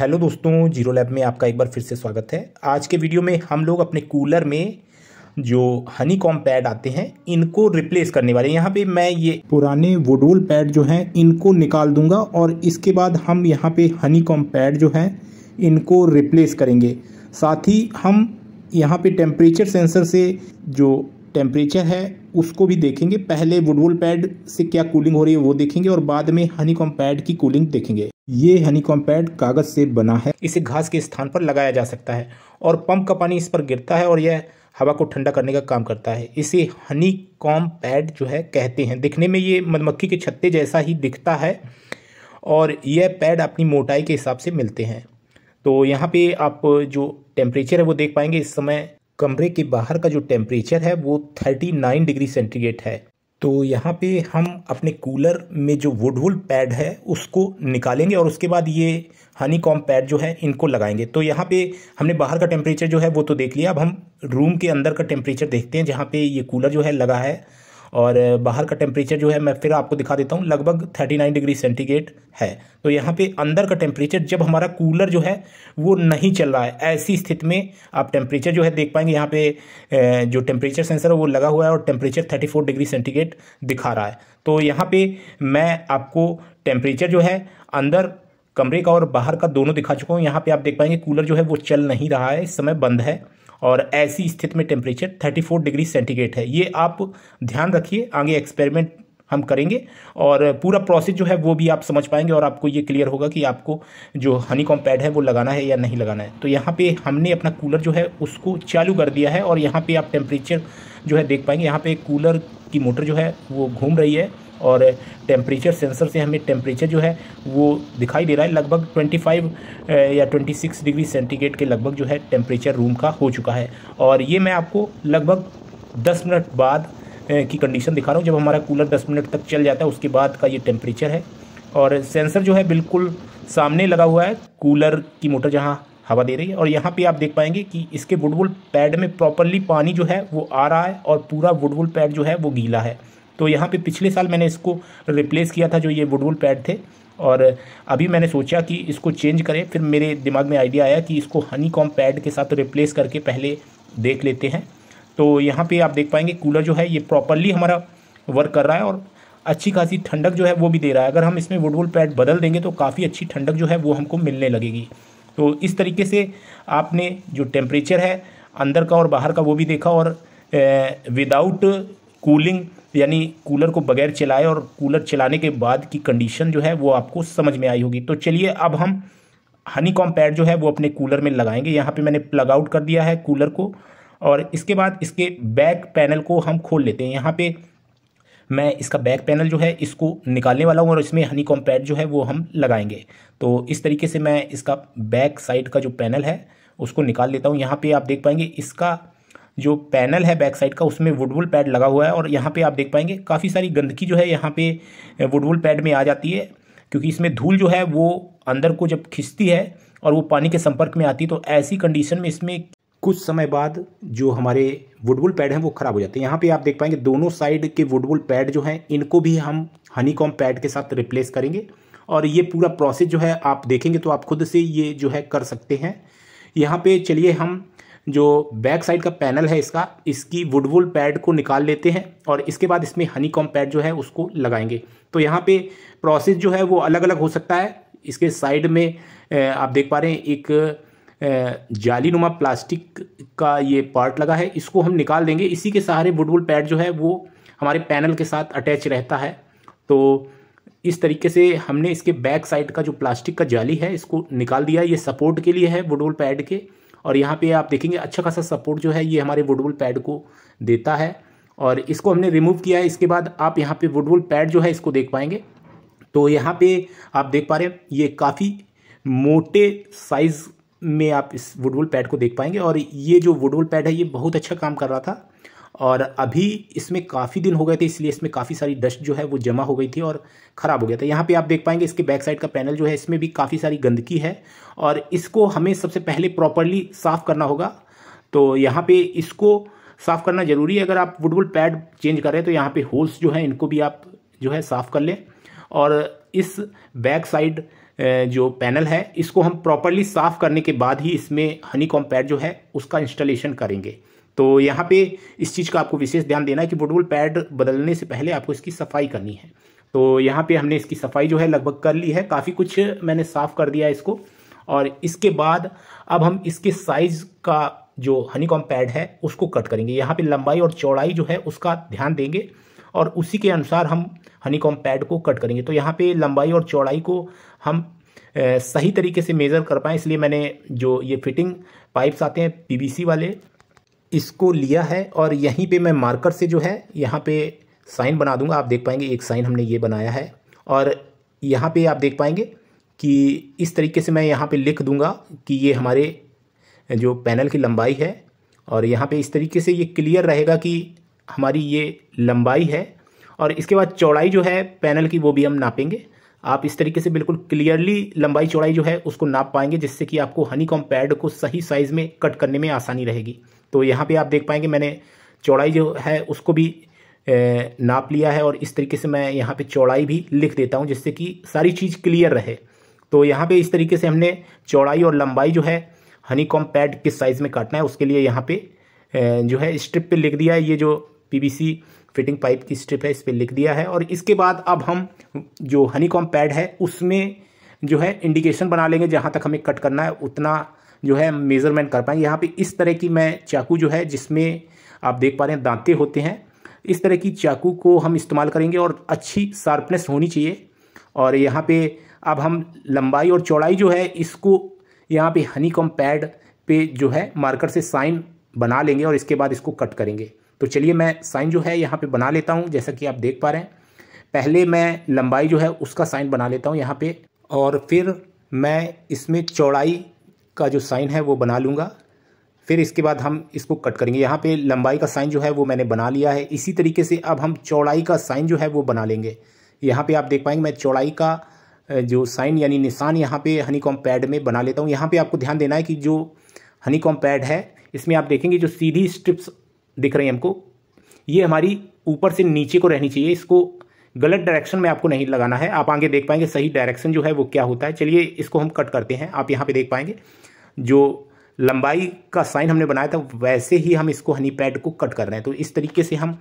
hello दोस्तों zero lab में आपका एक बार फिर से स्वागत है आज के वीडियो में हम लोग अपने कूलर में जो हनी कॉम पैड आते हैं इनको रिप्लेस करने वाले हैं यहाँ पे मैं ये पुराने वोडोल पैड जो हैं इनको निकाल दूंगा और इसके बाद हम यहाँ पे हनी कॉम पैड जो हैं इनको रिप्लेस करेंगे साथ ही हम यहाँ पे टेम्परेचर सेंसर से जो टेम्परेचर है उसको भी देखेंगे पहले वुडवुल पैड से क्या कूलिंग हो रही है वो देखेंगे और बाद में हनी पैड की कूलिंग देखेंगे ये हनी पैड कागज़ से बना है इसे घास के स्थान पर लगाया जा सकता है और पंप का पानी इस पर गिरता है और यह हवा को ठंडा करने का काम करता है इसे हनी कॉम पैड जो है कहते हैं दिखने में ये मधुमक्खी के छत्ते जैसा ही दिखता है और यह पैड अपनी मोटाई के हिसाब से मिलते हैं तो यहाँ पे आप जो टेम्परेचर है वो देख पाएंगे इस समय कमरे के बाहर का जो टेम्परेचर है वो 39 डिग्री सेंटीग्रेड है तो यहाँ पे हम अपने कूलर में जो वुडवुल पैड है उसको निकालेंगे और उसके बाद ये हनी कॉम पैड जो है इनको लगाएंगे तो यहाँ पे हमने बाहर का टेम्परेचर जो है वो तो देख लिया अब हम रूम के अंदर का टेम्परेचर देखते हैं जहाँ पे ये कूलर जो है लगा है और बाहर का टेम्परेचर जो है मैं फिर आपको दिखा देता हूँ लगभग थर्टी नाइन डिग्री सेंटीग्रेड है तो यहाँ पे अंदर का टेम्परेचर जब हमारा कूलर जो है वो नहीं चल रहा है ऐसी स्थिति में आप टेम्परेचर जो है देख पाएंगे यहाँ पे जो टेम्परेचर सेंसर है वो लगा हुआ है और temperature thirty four degree centigrade दिखा रहा है तो यहाँ पर मैं आपको टेम्परेचर जो है अंदर कमरे का और बाहर का दोनों दिखा चुका हूँ यहाँ पर आप देख पाएंगे कूलर जो है वो चल नहीं रहा है इस समय बंद है और ऐसी स्थिति में टेम्परेचर 34 डिग्री सेंटीग्रेड है ये आप ध्यान रखिए आगे एक्सपेरिमेंट हम करेंगे और पूरा प्रोसेस जो है वो भी आप समझ पाएंगे और आपको ये क्लियर होगा कि आपको जो हनी कॉम पैड है वो लगाना है या नहीं लगाना है तो यहाँ पे हमने अपना कूलर जो है उसको चालू कर दिया है और यहाँ पे आप टेम्परेचर जो है देख पाएंगे यहाँ पे कूलर की मोटर जो है वो घूम रही है और टेम्परेचर सेंसर से हमें टेम्परेचर जो है वो दिखाई दे रहा है लगभग 25 या 26 डिग्री सेंटीग्रेड के लगभग जो है टेम्परेचर रूम का हो चुका है और ये मैं आपको लगभग 10 मिनट बाद की कंडीशन दिखा रहा हूँ जब हमारा कूलर 10 मिनट तक चल जाता है उसके बाद का ये टेम्परेचर है और सेंसर जो है बिल्कुल सामने लगा हुआ है कूलर की मोटर जहाँ हवा दे रही है और यहाँ पे आप देख पाएंगे कि इसके वुडवुल पैड में प्रॉपरली पानी जो है वो आ रहा है और पूरा वुडवुल पैड जो है वो गीला है तो यहाँ पे पिछले साल मैंने इसको रिप्लेस किया था जो ये वुडवुल पैड थे और अभी मैंने सोचा कि इसको चेंज करें फिर मेरे दिमाग में आइडिया आया कि इसको हनी कॉम पैड के साथ रिप्लेस करके पहले देख लेते हैं तो यहाँ पर आप देख पाएंगे कूलर जो है ये प्रॉपरली हमारा वर्क कर रहा है और अच्छी खासी ठंडक जो है वो भी दे रहा है अगर हम इसमें वुडवुल पैड बदल देंगे तो काफ़ी अच्छी ठंडक जो है वो हमको मिलने लगेगी तो इस तरीके से आपने जो टेम्परेचर है अंदर का और बाहर का वो भी देखा और विदाउट कूलिंग यानी कूलर को बगैर चलाए और कूलर चलाने के बाद की कंडीशन जो है वो आपको समझ में आई होगी तो चलिए अब हम हनी कॉम पैड जो है वो अपने कूलर में लगाएंगे यहाँ पे मैंने प्लग आउट कर दिया है कूलर को और इसके बाद इसके बैक पैनल को हम खोल लेते हैं यहाँ पे मैं इसका बैक पैनल जो है इसको निकालने वाला हूँ और इसमें हनी कॉम पैड जो है वो हम लगाएंगे तो इस तरीके से मैं इसका बैक साइड का जो पैनल है उसको निकाल लेता हूँ यहाँ पर आप देख पाएंगे इसका जो पैनल है बैक साइड का उसमें वुडवुल पैड लगा हुआ है और यहाँ पे आप देख पाएंगे काफ़ी सारी गंदगी जो है यहाँ पे वुडवुल पैड में आ जाती है क्योंकि इसमें धूल जो है वो अंदर को जब खिंचती है और वो पानी के संपर्क में आती है तो ऐसी कंडीशन में इसमें कुछ समय बाद जो हमारे वुडवुल पैड हैं वो ख़राब हो जाते हैं यहाँ पर आप देख पाएंगे दोनों साइड के वुडवुल पैड जो हैं इनको भी हम हनी पैड के साथ रिप्लेस करेंगे और ये पूरा प्रोसेस जो है आप देखेंगे तो आप खुद से ये जो है कर सकते हैं यहाँ पे चलिए हम जो बैक साइड का पैनल है इसका इसकी वुडवुल पैड को निकाल लेते हैं और इसके बाद इसमें हनी कॉम पैड जो है उसको लगाएंगे तो यहाँ पे प्रोसेस जो है वो अलग अलग हो सकता है इसके साइड में आप देख पा रहे हैं एक जाली नुमा प्लास्टिक का ये पार्ट लगा है इसको हम निकाल देंगे इसी के सहारे वुडवुल पैड जो है वो हमारे पैनल के साथ अटैच रहता है तो इस तरीके से हमने इसके बैक साइड का जो प्लास्टिक का जाली है इसको निकाल दिया ये सपोर्ट के लिए है वुडवुल पैड के और यहाँ पे आप देखेंगे अच्छा खासा सपोर्ट जो है ये हमारे वुडवुल पैड को देता है और इसको हमने रिमूव किया है इसके बाद आप यहाँ पे वुडवुल पैड जो है इसको देख पाएंगे तो यहाँ पे आप देख पा रहे हैं ये काफ़ी मोटे साइज़ में आप इस वुडवुल पैड को देख पाएंगे और ये जो वुडवुल पैड है ये बहुत अच्छा काम कर रहा था और अभी इसमें काफ़ी दिन हो गए थे इसलिए इसमें काफ़ी सारी डस्ट जो है वो जमा हो गई थी और ख़राब हो गया था यहाँ पे आप देख पाएंगे इसके बैक साइड का पैनल जो है इसमें भी काफ़ी सारी गंदगी है और इसको हमें सबसे पहले प्रॉपरली साफ़ करना होगा तो यहाँ पे इसको साफ़ करना ज़रूरी है अगर आप वुडवुल पैड चेंज करें तो यहाँ पर होल्स जो है इनको भी आप जो है साफ़ कर लें और इस बैक साइड जो पैनल है इसको हम प्रॉपरली साफ़ करने के बाद ही इसमें हनी कॉम पैड जो है उसका इंस्टॉलेशन करेंगे तो यहाँ पे इस चीज़ का आपको विशेष ध्यान देना है कि फुटबॉल पैड बदलने से पहले आपको इसकी सफाई करनी है तो यहाँ पे हमने इसकी सफाई जो है लगभग कर ली है काफ़ी कुछ मैंने साफ़ कर दिया इसको और इसके बाद अब हम इसके साइज़ का जो हनी पैड है उसको कट करेंगे यहाँ पे लंबाई और चौड़ाई जो है उसका ध्यान देंगे और उसी के अनुसार हम हनी पैड को कट करेंगे तो यहाँ पे लंबाई और चौड़ाई को हम सही तरीके से मेज़र कर पाएँ इसलिए मैंने जो ये फिटिंग पाइप्स आते हैं पीबीसी वाले इसको लिया है और यहीं पे मैं मार्कर से जो है यहाँ पे साइन बना दूंगा आप देख पाएंगे एक साइन हमने ये बनाया है और यहाँ पे आप देख पाएंगे कि इस तरीके से मैं यहाँ पे लिख दूंगा कि ये हमारे जो पैनल की लंबाई है और यहाँ पे इस तरीके से ये क्लियर रहेगा कि हमारी ये लंबाई है और इसके बाद चौड़ाई जो है पैनल की वो भी हम नापेंगे आप इस तरीके से बिल्कुल क्लियरली लंबाई चौड़ाई जो है उसको नाप पाएंगे जिससे कि आपको हनी कॉम पैड को सही साइज़ में कट करने में आसानी रहेगी तो यहाँ पे आप देख पाएंगे मैंने चौड़ाई जो है उसको भी नाप लिया है और इस तरीके से मैं यहाँ पे चौड़ाई भी लिख देता हूँ जिससे कि सारी चीज़ क्लियर रहे तो यहाँ पे इस तरीके से हमने चौड़ाई और लंबाई जो है हनी कॉम पैड किस साइज़ में काटना है उसके लिए यहाँ पे जो है स्ट्रिप पे लिख दिया है ये जो पीवीसी फिटिंग पाइप की स्ट्रिप है इस पर लिख दिया है और इसके बाद अब हम जो हनी कॉम पैड है उसमें जो है इंडिकेशन बना लेंगे जहाँ तक हमें कट करना है उतना जो है मेज़रमेंट कर पाएँ यहाँ पे इस तरह की मैं चाकू जो है जिसमें आप देख पा रहे हैं दांते होते हैं इस तरह की चाकू को हम इस्तेमाल करेंगे और अच्छी शार्पनेस होनी चाहिए और यहाँ पे अब हम लंबाई और चौड़ाई जो है इसको यहाँ पे हनी कॉम पैड पे जो है मार्कर से साइन बना लेंगे और इसके बाद इसको कट करेंगे तो चलिए मैं साइन जो है यहाँ पे बना लेता हूँ जैसा कि आप देख पा रहे हैं पहले मैं लंबाई जो है उसका साइन बना लेता हूँ यहाँ पर और फिर मैं इसमें चौड़ाई का जो साइन है वो बना लूँगा फिर इसके बाद हम इसको कट करेंगे यहाँ पे लंबाई का साइन जो है वो मैंने बना लिया है इसी तरीके से अब हम चौड़ाई का साइन जो है वो बना लेंगे यहाँ पे आप देख पाएंगे मैं चौड़ाई का जो साइन यानी निशान यहाँ पे कॉम पैड में बना लेता हूँ यहाँ पे आपको ध्यान देना है कि जो कॉम पैड है इसमें आप देखेंगे जो सीधी स्ट्रिप्स दिख रही हैं हमको ये हमारी ऊपर से नीचे को रहनी चाहिए इसको गलत डायरेक्शन में आपको नहीं लगाना है आप आगे देख पाएंगे सही डायरेक्शन जो है वो क्या होता है चलिए इसको हम कट करते हैं आप यहाँ पर देख पाएंगे जो लंबाई का साइन हमने बनाया था वैसे ही हम इसको हनी पैड को कट कर रहे हैं तो इस तरीके से हम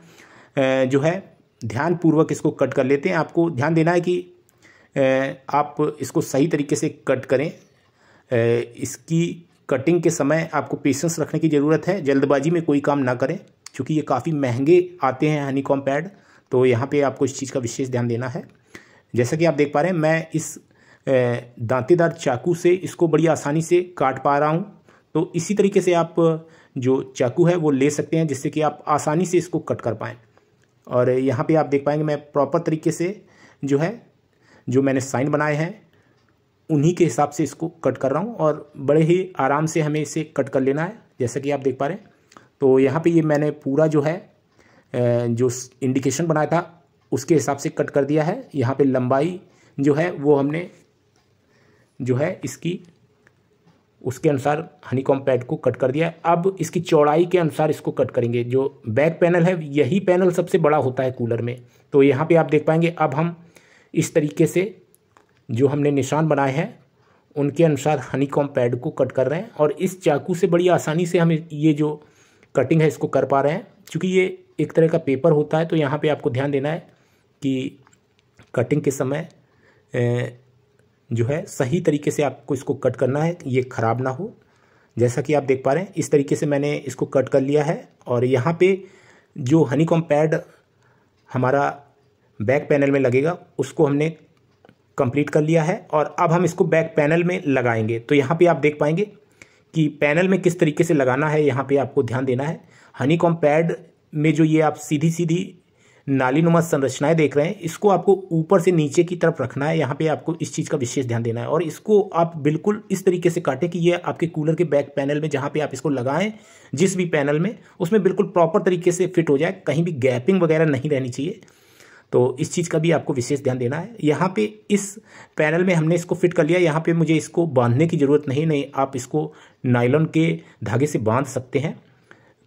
जो है ध्यानपूर्वक इसको कट कर लेते हैं आपको ध्यान देना है कि आप इसको सही तरीके से कट करें इसकी कटिंग के समय आपको पेशेंस रखने की ज़रूरत है जल्दबाजी में कोई काम ना करें क्योंकि ये काफ़ी महंगे आते हैं हनी कॉम पैड तो यहाँ पे आपको इस चीज़ का विशेष ध्यान देना है जैसा कि आप देख पा रहे हैं मैं इस दांतेदार चाकू से इसको बड़ी आसानी से काट पा रहा हूँ तो इसी तरीके से आप जो चाकू है वो ले सकते हैं जिससे कि आप आसानी से इसको कट कर पाएँ और यहाँ पे आप देख पाएंगे मैं प्रॉपर तरीके से जो है जो मैंने साइन बनाए हैं उन्हीं के हिसाब से इसको कट कर रहा हूँ और बड़े ही आराम से हमें इसे कट कर लेना है जैसा कि आप देख पा रहे हैं तो यहाँ पे ये मैंने पूरा जो है जो इंडिकेशन बनाया था उसके हिसाब से कट कर दिया है यहाँ पे लंबाई जो है वो हमने जो है इसकी उसके अनुसार हनी पैड को कट कर दिया अब इसकी चौड़ाई के अनुसार इसको कट करेंगे जो बैक पैनल है यही पैनल सबसे बड़ा होता है कूलर में तो यहाँ पे आप देख पाएंगे अब हम इस तरीके से जो हमने निशान बनाए हैं उनके अनुसार हनी पैड को कट कर रहे हैं और इस चाकू से बड़ी आसानी से हम ये जो कटिंग है इसको कर पा रहे हैं चूँकि ये एक तरह का पेपर होता है तो यहाँ पर आपको ध्यान देना है कि कटिंग के समय जो है सही तरीके से आपको इसको कट करना है ये ख़राब ना हो जैसा कि आप देख पा रहे हैं इस तरीके से मैंने इसको कट कर लिया है और यहाँ पे जो हनी कॉम पैड हमारा बैक पैनल में लगेगा उसको हमने कंप्लीट कर लिया है और अब हम इसको बैक पैनल में लगाएंगे तो यहाँ पे आप देख पाएंगे कि पैनल में किस तरीके से लगाना है यहाँ पे आपको ध्यान देना है हनी कॉम पैड में जो ये आप सीधी सीधी नाली नुमा संरचनाएं देख रहे हैं इसको आपको ऊपर से नीचे की तरफ रखना है यहाँ पे आपको इस चीज़ का विशेष ध्यान देना है और इसको आप बिल्कुल इस तरीके से काटें कि ये आपके कूलर के बैक पैनल में जहाँ पे आप इसको लगाएं जिस भी पैनल में उसमें बिल्कुल प्रॉपर तरीके से फिट हो जाए कहीं भी गैपिंग वगैरह नहीं रहनी चाहिए तो इस चीज़ का भी आपको विशेष ध्यान देना है यहाँ पर इस पैनल में हमने इसको फिट कर लिया यहाँ पर मुझे इसको बांधने की ज़रूरत नहीं नहीं आप इसको नाइलॉन के धागे से बांध सकते हैं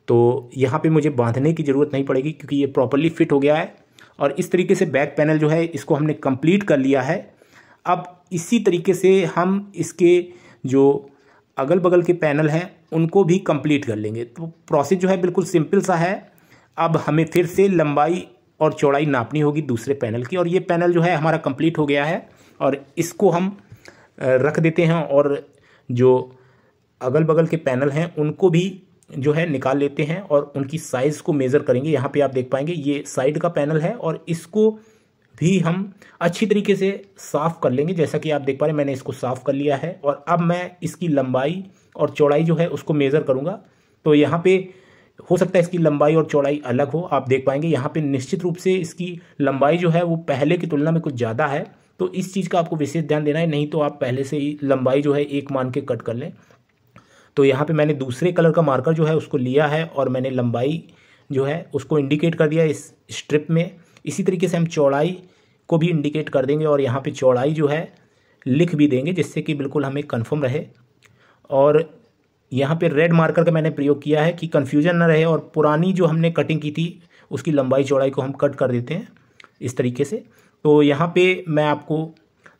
तो यहाँ पे मुझे बांधने की ज़रूरत नहीं पड़ेगी क्योंकि ये प्रॉपरली फिट हो गया है और इस तरीके से बैक पैनल जो है इसको हमने कंप्लीट कर लिया है अब इसी तरीके से हम इसके जो अगल बगल के पैनल हैं उनको भी कंप्लीट कर लेंगे तो प्रोसेस जो है बिल्कुल सिंपल सा है अब हमें फिर से लंबाई और चौड़ाई नापनी होगी दूसरे पैनल की और ये पैनल जो है हमारा कम्प्लीट हो गया है और इसको हम रख देते हैं और जो अगल बगल के पैनल हैं उनको भी जो है निकाल लेते हैं और उनकी साइज़ को मेज़र करेंगे यहाँ पे आप देख पाएंगे ये साइड का पैनल है और इसको भी हम अच्छी तरीके से साफ़ कर लेंगे जैसा कि आप देख पा रहे हैं मैंने इसको साफ़ कर लिया है और अब मैं इसकी लंबाई और चौड़ाई जो है उसको मेज़र करूँगा तो यहाँ पे हो सकता है इसकी लंबाई और चौड़ाई अलग हो आप देख पाएंगे यहाँ पे निश्चित रूप से इसकी लंबाई जो है वो पहले की तुलना में कुछ ज़्यादा है तो इस चीज़ का आपको विशेष ध्यान देना है नहीं तो आप पहले से ही लंबाई जो है एक मान के कट कर लें तो यहाँ पे मैंने दूसरे कलर का मार्कर जो है उसको लिया है और मैंने लंबाई जो है उसको इंडिकेट कर दिया इस स्ट्रिप में इसी तरीके से हम चौड़ाई को भी इंडिकेट कर देंगे और यहाँ पे चौड़ाई जो है लिख भी देंगे जिससे कि बिल्कुल हमें कन्फर्म रहे और यहाँ पर रेड मार्कर का मैंने प्रयोग किया है कि कन्फ्यूजन ना रहे और पुरानी जो हमने कटिंग की थी उसकी लंबाई चौड़ाई को हम कट कर देते हैं इस तरीके से तो यहाँ पे मैं आपको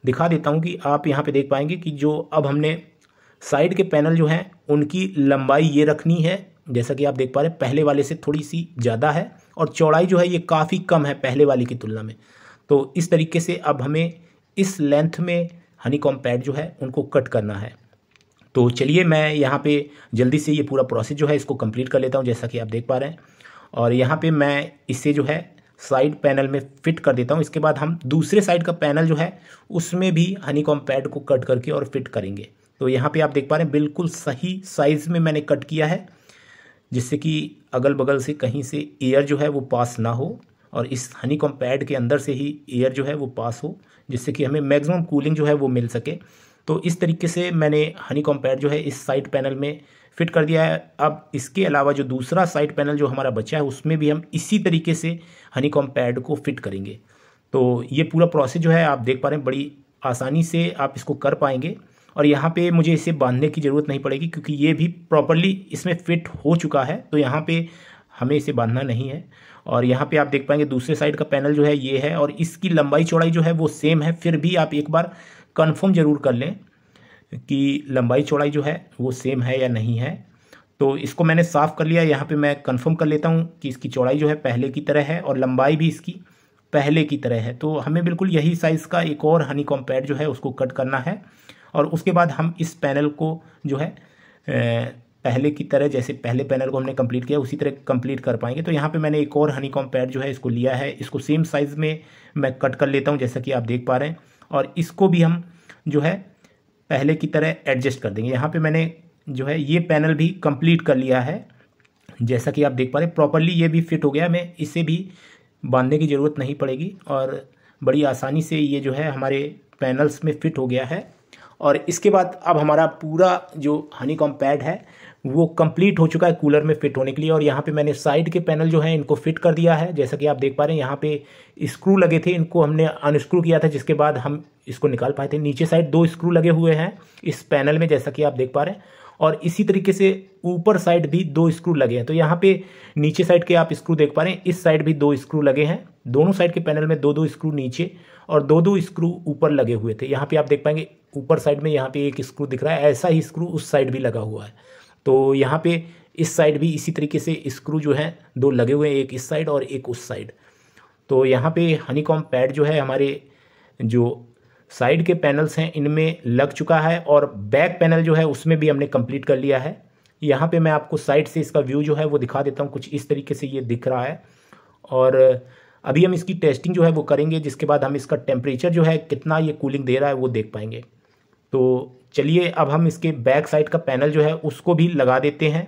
दिखा देता हूँ कि आप यहाँ पे देख पाएंगे कि जो अब हमने साइड के पैनल जो हैं उनकी लंबाई ये रखनी है जैसा कि आप देख पा रहे हैं पहले वाले से थोड़ी सी ज़्यादा है और चौड़ाई जो है ये काफ़ी कम है पहले वाले की तुलना में तो इस तरीके से अब हमें इस लेंथ में हनी पैड जो है उनको कट करना है तो चलिए मैं यहाँ पे जल्दी से ये पूरा प्रोसेस जो है इसको कंप्लीट कर लेता हूँ जैसा कि आप देख पा रहे हैं और यहाँ पे मैं इसे जो है साइड पैनल में फिट कर देता हूँ इसके बाद हम दूसरे साइड का पैनल जो है उसमें भी हनी पैड को कट करके और फिट करेंगे तो यहाँ पे आप देख पा रहे हैं बिल्कुल सही साइज़ में मैंने कट किया है जिससे कि अगल बगल से कहीं से एयर जो है वो पास ना हो और इस हनी कॉम पैड के अंदर से ही एयर जो है वो पास हो जिससे कि हमें मैक्सिमम कूलिंग जो है वो मिल सके तो इस तरीके से मैंने हनी कॉम पैड जो है इस साइड पैनल में फिट कर दिया है अब इसके अलावा जो दूसरा साइड पैनल जो हमारा बचा है उसमें भी हम इसी तरीके से हनी कॉम पैड को फिट करेंगे तो ये पूरा प्रोसेस जो है आप देख पा रहे हैं बड़ी आसानी से आप इसको कर पाएंगे और यहाँ पे मुझे इसे बांधने की ज़रूरत नहीं पड़ेगी क्योंकि ये भी प्रॉपरली इसमें फिट हो चुका है तो यहाँ पे हमें इसे बांधना नहीं है और यहाँ पे आप देख पाएंगे दूसरे साइड का पैनल जो है ये है और इसकी लंबाई चौड़ाई जो है वो सेम है फिर भी आप एक बार कन्फर्म ज़रूर कर लें कि लंबाई चौड़ाई जो है वो सेम है या नहीं है तो इसको मैंने साफ़ कर लिया यहाँ पर मैं कन्फर्म कर लेता हूँ कि इसकी चौड़ाई जो है पहले की तरह है और लंबाई भी इसकी पहले की तरह है तो हमें बिल्कुल यही साइज़ का एक और हनी कॉम्पैड जो है उसको कट करना है और उसके बाद हम इस पैनल को जो है पहले की तरह जैसे पहले पैनल को हमने कंप्लीट किया उसी तरह कंप्लीट कर पाएंगे तो यहाँ पे मैंने एक और हनी कॉम पैड जो है इसको लिया है इसको सेम साइज़ में मैं कट कर लेता हूँ जैसा कि आप देख पा रहे हैं और इसको भी हम जो है पहले की तरह एडजस्ट कर देंगे यहाँ पे मैंने जो है ये पैनल भी कंप्लीट कर लिया है जैसा कि आप देख पा रहे हैं प्रॉपरली ये भी फिट हो गया हमें इसे भी बांधने की ज़रूरत नहीं पड़ेगी और बड़ी आसानी से ये जो है हमारे पैनल्स में फिट हो गया है और इसके बाद अब हमारा पूरा जो हनी पैड है वो कंप्लीट हो चुका है कूलर में फिट होने के लिए और यहाँ पे मैंने साइड के पैनल जो है इनको फिट कर दिया है जैसा कि आप देख पा रहे हैं यहाँ पे स्क्रू लगे थे इनको हमने अनस्क्रू किया था जिसके बाद हम इसको निकाल पाए थे नीचे साइड दो स्क्रू लगे हुए हैं इस पैनल में जैसा कि आप देख पा रहे हैं और इसी तरीके से ऊपर साइड भी दो स्क्रू लगे हैं तो यहाँ पे नीचे साइड के आप स्क्रू देख पा रहे हैं इस साइड भी दो स्क्रू लगे हैं दोनों साइड के पैनल में दो दो स्क्रू नीचे और दो दो स्क्रू ऊपर लगे हुए थे यहाँ पे आप देख पाएंगे ऊपर साइड में यहाँ पे एक स्क्रू दिख रहा है ऐसा ही स्क्रू उस साइड भी लगा हुआ है तो यहाँ पे इस साइड भी इसी तरीके से स्क्रू जो है दो लगे हुए हैं एक इस साइड और एक उस साइड तो यहाँ पे हनीकॉम पैड जो है हमारे जो साइड के पैनल्स हैं इनमें लग चुका है और बैक पैनल जो है उसमें भी हमने कंप्लीट कर लिया है यहाँ पर मैं आपको साइड से इसका व्यू जो है वो दिखा देता हूँ कुछ इस तरीके से ये दिख रहा है और अभी हम इसकी टेस्टिंग जो है वो करेंगे जिसके बाद हम इसका टेम्परेचर जो है कितना ये कूलिंग दे रहा है वो देख पाएंगे तो चलिए अब हम इसके बैक साइड का पैनल जो है उसको भी लगा देते हैं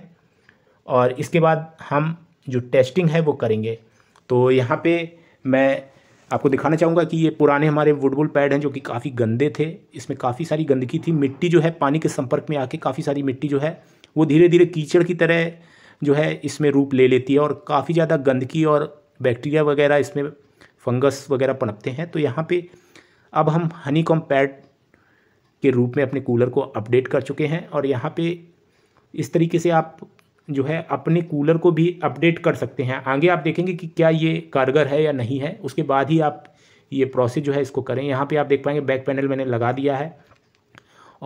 और इसके बाद हम जो टेस्टिंग है वो करेंगे तो यहाँ पे मैं आपको दिखाना चाहूँगा कि ये पुराने हमारे वुडबुल पैड हैं जो कि काफ़ी गंदे थे इसमें काफ़ी सारी गंदगी थी मिट्टी जो है पानी के संपर्क में आके काफ़ी सारी मिट्टी जो है वो धीरे धीरे कीचड़ की तरह जो है इसमें रूप ले लेती है और काफ़ी ज़्यादा गंदगी और बैक्टीरिया वगैरह इसमें फंगस वगैरह पनपते हैं तो यहाँ पर अब हम हनी कॉम पैड के रूप में अपने कूलर को अपडेट कर चुके हैं और यहाँ पे इस तरीके से आप जो है अपने कूलर को भी अपडेट कर सकते हैं आगे आप देखेंगे कि क्या ये कारगर है या नहीं है उसके बाद ही आप ये प्रोसेस जो है इसको करें यहाँ पे आप देख पाएंगे बैक पैनल मैंने लगा दिया है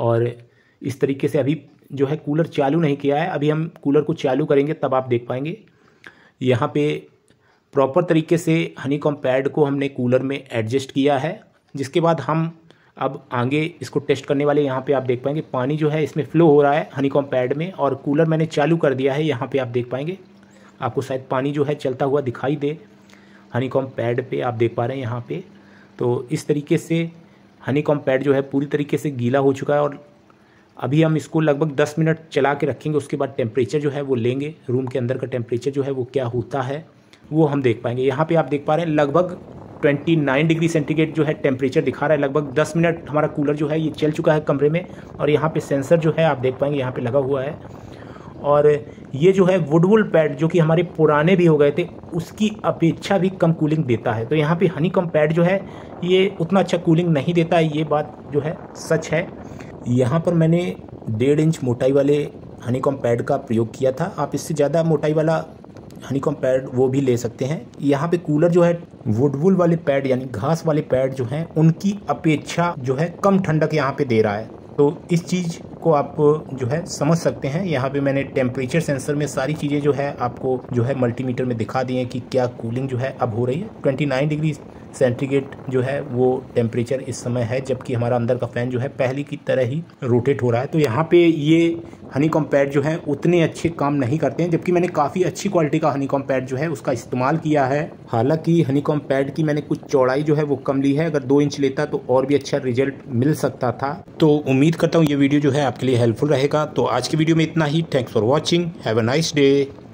और इस तरीके से अभी जो है कूलर चालू नहीं किया है अभी हम कूलर को चालू करेंगे तब आप देख पाएंगे यहाँ पर प्रॉपर तरीके से हनी कॉम पैड को हमने कूलर में एडजस्ट किया है जिसके बाद हम अब आगे इसको टेस्ट करने वाले यहाँ पे आप देख पाएंगे पानी जो है इसमें फ्लो हो रहा है हनीकॉम पैड में और कूलर मैंने चालू कर दिया है यहाँ पे आप देख पाएंगे आपको शायद पानी जो है चलता हुआ दिखाई दे हनीकॉम पैड पे आप देख पा रहे हैं यहाँ पे तो इस तरीके से हनीकॉम पैड जो है पूरी तरीके से गीला हो चुका है और अभी हम इसको लगभग दस मिनट चला के रखेंगे उसके बाद टेम्परेचर जो है वो लेंगे रूम के अंदर का टेम्परेचर जो है वो क्या होता है वो हम देख पाएंगे यहाँ पर आप देख पा रहे हैं लगभग 29 डिग्री सेंटीग्रेड जो है टेम्परेचर दिखा रहा है लगभग 10 मिनट हमारा कूलर जो है ये चल चुका है कमरे में और यहाँ पे सेंसर जो है आप देख पाएंगे यहाँ पे लगा हुआ है और ये जो है वुडवुल पैड जो कि हमारे पुराने भी हो गए थे उसकी अपेक्षा भी कम कूलिंग देता है तो यहाँ पे हनी कम पैड जो है ये उतना अच्छा कूलिंग नहीं देता है ये बात जो है सच है यहाँ पर मैंने डेढ़ इंच मोटाई वाले हनी कॉम पैड का प्रयोग किया था आप इससे ज़्यादा मोटाई वाला हनीकॉम पैड वो भी ले सकते हैं यहाँ पे कूलर जो है वुडवुल वाले पैड यानी घास वाले पैड जो हैं उनकी अपेक्षा जो है कम ठंडक यहाँ पे दे रहा है तो इस चीज़ को आप जो है समझ सकते हैं यहाँ पे मैंने टेम्परेचर सेंसर में सारी चीज़ें जो है आपको जो है मल्टीमीटर में दिखा दी हैं कि क्या कूलिंग जो है अब हो रही है 29 डिग्री सेंटीग्रेड जो है वो टेम्परेचर इस समय है जबकि हमारा अंदर का फ़ैन जो है पहले की तरह ही रोटेट हो रहा है तो यहाँ पे ये हनी कॉम्पैड जो है उतने अच्छे काम नहीं करते हैं जबकि मैंने काफ़ी अच्छी क्वालिटी का हनी कॉम्पैड जो है उसका इस्तेमाल किया है हालांकि हनी कॉम्पैड की मैंने कुछ चौड़ाई जो है वो कम ली है अगर दो इंच लेता तो और भी अच्छा रिजल्ट मिल सकता था तो उम्मीद करता हूँ ये वीडियो जो है आपके लिए हेल्पफुल रहेगा तो आज की वीडियो में इतना ही thanks for watching have nice day